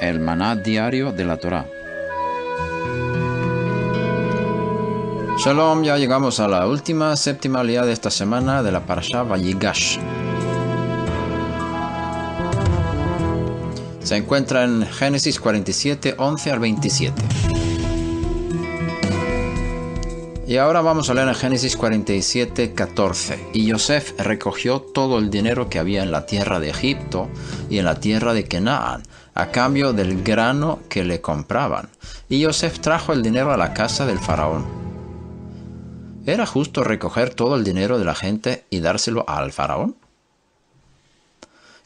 el maná diario de la Torá. Shalom, ya llegamos a la última séptima lía de esta semana de la parasha Vayigash. Se encuentra en Génesis 47, 11 al 27. Y ahora vamos a leer en Génesis 47, 14. Y Yosef recogió todo el dinero que había en la tierra de Egipto y en la tierra de Canaán, a cambio del grano que le compraban. Y Yosef trajo el dinero a la casa del faraón. ¿Era justo recoger todo el dinero de la gente y dárselo al faraón?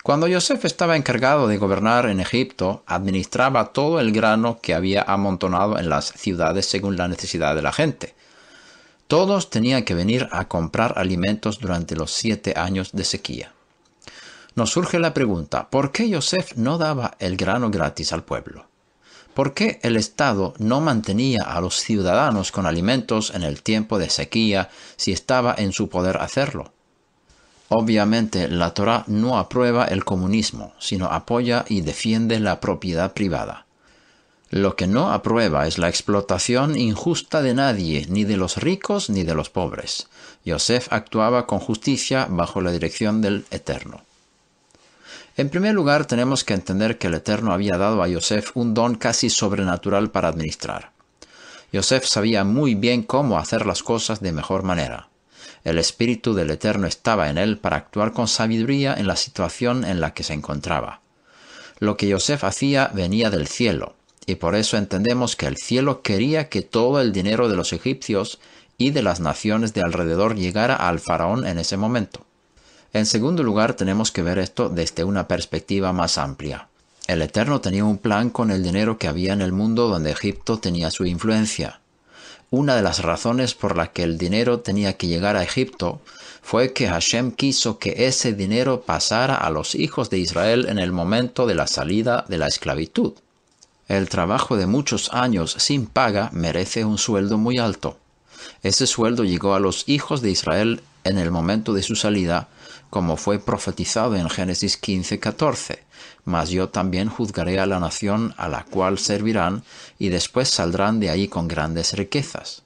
Cuando Yosef estaba encargado de gobernar en Egipto, administraba todo el grano que había amontonado en las ciudades según la necesidad de la gente. Todos tenían que venir a comprar alimentos durante los siete años de sequía. Nos surge la pregunta, ¿por qué Yosef no daba el grano gratis al pueblo? ¿Por qué el Estado no mantenía a los ciudadanos con alimentos en el tiempo de sequía si estaba en su poder hacerlo? Obviamente la Torah no aprueba el comunismo, sino apoya y defiende la propiedad privada. Lo que no aprueba es la explotación injusta de nadie, ni de los ricos ni de los pobres. Yosef actuaba con justicia bajo la dirección del Eterno. En primer lugar, tenemos que entender que el Eterno había dado a Yosef un don casi sobrenatural para administrar. Yosef sabía muy bien cómo hacer las cosas de mejor manera. El espíritu del Eterno estaba en él para actuar con sabiduría en la situación en la que se encontraba. Lo que Yosef hacía venía del cielo y por eso entendemos que el cielo quería que todo el dinero de los egipcios y de las naciones de alrededor llegara al faraón en ese momento. En segundo lugar, tenemos que ver esto desde una perspectiva más amplia. El Eterno tenía un plan con el dinero que había en el mundo donde Egipto tenía su influencia. Una de las razones por la que el dinero tenía que llegar a Egipto fue que Hashem quiso que ese dinero pasara a los hijos de Israel en el momento de la salida de la esclavitud. El trabajo de muchos años sin paga merece un sueldo muy alto. Ese sueldo llegó a los hijos de Israel en el momento de su salida, como fue profetizado en Génesis 15:14. Mas yo también juzgaré a la nación a la cual servirán, y después saldrán de ahí con grandes riquezas.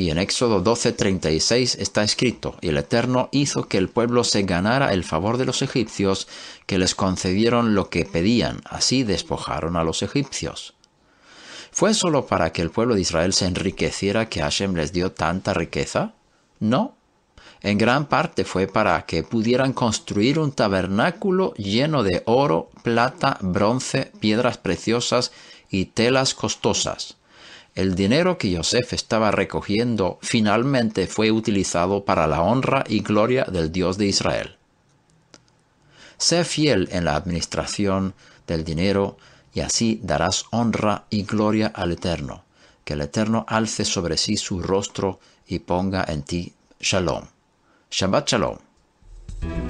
Y en Éxodo 12:36 está escrito, y el Eterno hizo que el pueblo se ganara el favor de los egipcios, que les concedieron lo que pedían, así despojaron a los egipcios. ¿Fue solo para que el pueblo de Israel se enriqueciera que Hashem les dio tanta riqueza? No. En gran parte fue para que pudieran construir un tabernáculo lleno de oro, plata, bronce, piedras preciosas y telas costosas. El dinero que Yosef estaba recogiendo finalmente fue utilizado para la honra y gloria del Dios de Israel. Sé fiel en la administración del dinero y así darás honra y gloria al Eterno. Que el Eterno alce sobre sí su rostro y ponga en ti shalom. Shabbat shalom.